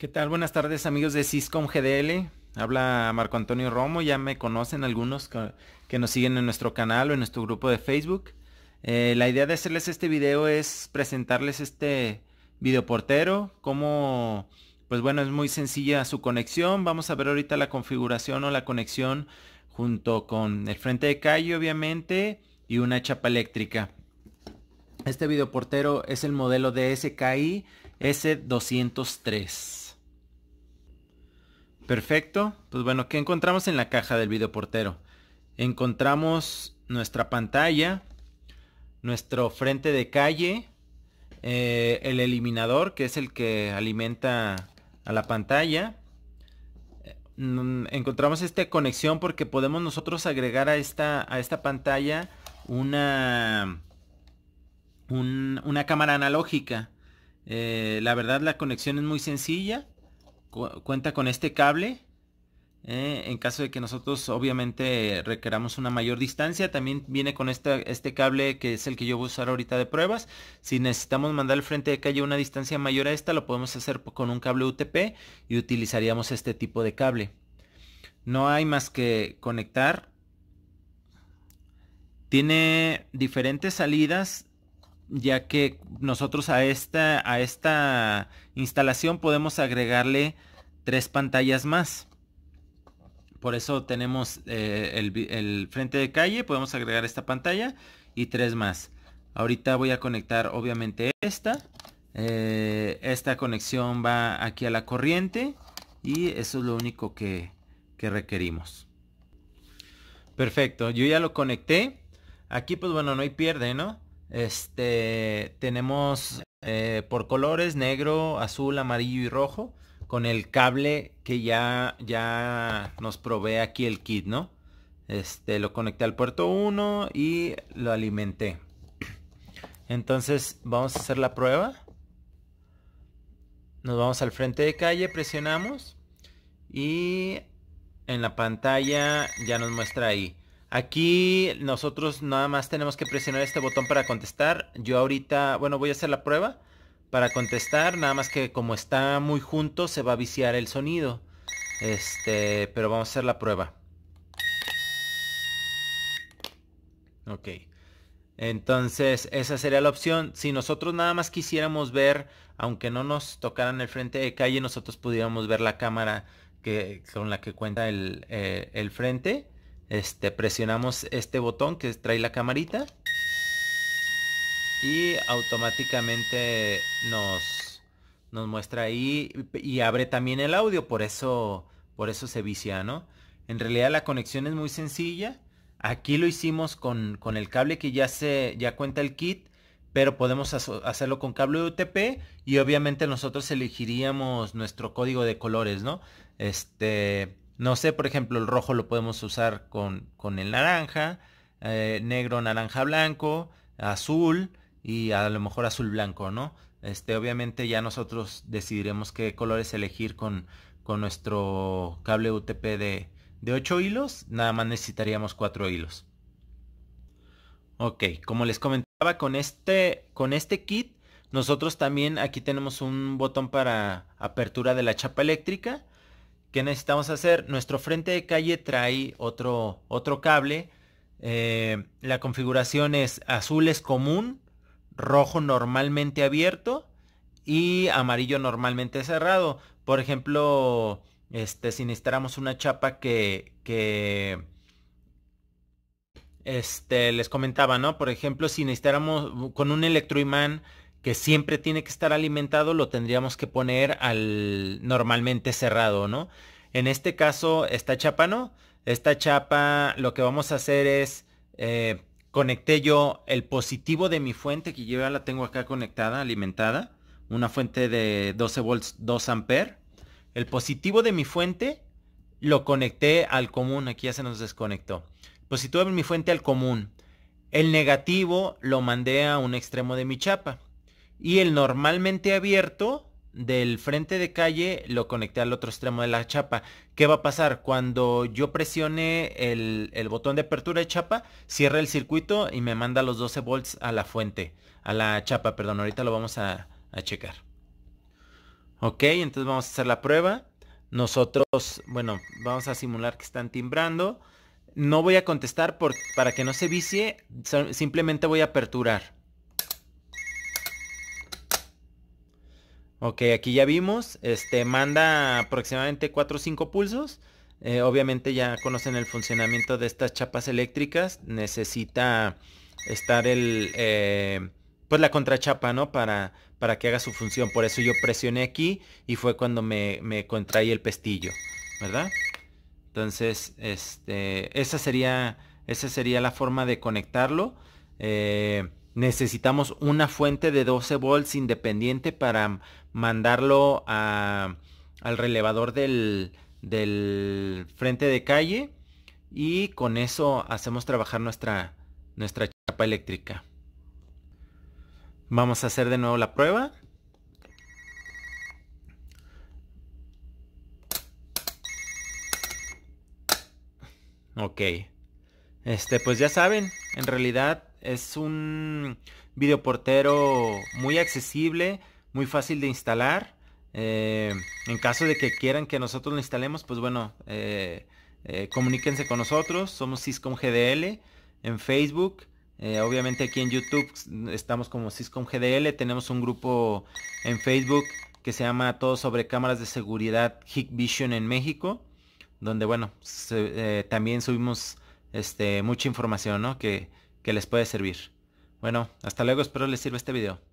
¿Qué tal? Buenas tardes amigos de Cisco GDL. Habla Marco Antonio Romo, ya me conocen algunos que nos siguen en nuestro canal o en nuestro grupo de Facebook. Eh, la idea de hacerles este video es presentarles este videoportero, como, pues bueno, es muy sencilla su conexión. Vamos a ver ahorita la configuración o la conexión junto con el frente de calle, obviamente, y una chapa eléctrica. Este videoportero es el modelo DSKI S203. Perfecto. Pues bueno, ¿qué encontramos en la caja del videoportero? Encontramos nuestra pantalla, nuestro frente de calle, eh, el eliminador, que es el que alimenta a la pantalla. Mm, encontramos esta conexión porque podemos nosotros agregar a esta, a esta pantalla una, una cámara analógica. Eh, la verdad la conexión es muy sencilla cuenta con este cable. Eh, en caso de que nosotros obviamente requeramos una mayor distancia, también viene con este, este cable que es el que yo voy a usar ahorita de pruebas. Si necesitamos mandar al frente de calle una distancia mayor a esta, lo podemos hacer con un cable UTP y utilizaríamos este tipo de cable. No hay más que conectar. Tiene diferentes salidas ya que nosotros a esta, a esta instalación podemos agregarle tres pantallas más. Por eso tenemos eh, el, frente de calle, podemos agregar esta pantalla y tres más. Ahorita voy a conectar obviamente esta. Eh, esta conexión va aquí a la corriente y eso es lo único que, que requerimos. Perfecto, yo ya lo conecté. Aquí pues bueno, no hay pierde, ¿no? Este, tenemos eh, por colores negro, azul, amarillo y rojo con el cable que ya, ya nos provee aquí el kit, ¿no? Este, lo conecté al puerto 1 y lo alimenté. Entonces vamos a hacer la prueba. Nos vamos al frente de calle, presionamos y en la pantalla ya nos muestra ahí. Aquí nosotros nada más tenemos que presionar este botón para contestar. Yo ahorita, bueno, voy a hacer la prueba para contestar, nada más que como está muy junto se va a viciar el sonido. Este, pero vamos a hacer la prueba. Ok. Entonces, esa sería la opción. Si nosotros nada más quisiéramos ver, aunque no nos tocaran el frente de calle, nosotros pudiéramos ver la cámara que, con la que cuenta el, eh, el frente. Este, presionamos este botón que trae la camarita. Y automáticamente nos, nos muestra ahí y abre también el audio. Por eso, por eso se vicia, ¿no? En realidad la conexión es muy sencilla. Aquí lo hicimos con, el cable que ya, se, ya cuenta el kit pero podemos hacerlo con cable UTP y obviamente nosotros elegiríamos nuestro código de colores, ¿no? Este, no sé, por ejemplo, el rojo lo podemos usar con, el naranja, eh, negro, naranja, blanco, azul y a lo mejor azul blanco, ¿no? Este, obviamente ya nosotros decidiremos qué colores elegir con, nuestro cable UTP de, de 8 hilos. Nada más necesitaríamos 4 hilos. Ok, como les comentaba, con este, con este kit nosotros también aquí tenemos un botón para apertura de la chapa eléctrica. ¿Qué necesitamos hacer? Nuestro frente de calle trae otro, otro cable. Eh, la configuración es azul es común, rojo normalmente abierto y amarillo normalmente cerrado. Por ejemplo, este, si necesitáramos una chapa que, que este, les comentaba, ¿no? Por ejemplo, si necesitáramos con un electroimán que siempre tiene que estar alimentado, lo tendríamos que poner al normalmente cerrado, ¿no? En este caso, esta chapa no. Esta chapa lo que vamos a hacer es, eh, conecté yo el positivo de mi fuente, que yo ya la tengo acá conectada, alimentada, una fuente de 12 volts 2 amperes. El positivo de mi fuente lo conecté al común, aquí ya se nos desconectó. Positivo de mi fuente al común. El negativo lo mandé a un extremo de mi chapa. Y el normalmente abierto del frente de calle lo conecté al otro extremo de la chapa. ¿Qué va a pasar? Cuando yo presione el, botón de apertura de chapa, cierra el circuito y me manda los 12 volts a la fuente, a la chapa, perdón, ahorita lo vamos a, checar. Ok, entonces vamos a hacer la prueba. Nosotros, bueno, vamos a simular que están timbrando. No voy a contestar para que no se vicie, simplemente voy a aperturar. Ok, aquí ya vimos, este, manda aproximadamente 4 o 5 pulsos. Eh, obviamente ya conocen el funcionamiento de estas chapas eléctricas. Necesita estar el, eh, pues la contrachapa, ¿no? Para, para que haga su función. Por eso yo presioné aquí y fue cuando me, me contraí el pestillo, ¿verdad? Entonces, este, esa sería, esa sería la forma de conectarlo. Eh, necesitamos una fuente de 12 volts independiente para mandarlo a, al relevador del, del frente de calle y con eso hacemos trabajar nuestra, nuestra chapa eléctrica. Vamos a hacer de nuevo la prueba. Ok. Este, pues ya saben, en realidad es un videoportero muy accesible muy fácil de instalar. Eh, en caso de que quieran que nosotros lo instalemos, pues bueno, eh, eh, comuníquense con nosotros. Somos Syscom GDL en Facebook. obviamente aquí en YouTube estamos como Syscom GDL. Tenemos un grupo en Facebook que se llama Todo sobre cámaras de seguridad Hikvision en México. Donde bueno, también subimos este, mucha información que, que les puede servir. Bueno, hasta luego, espero les sirva este video.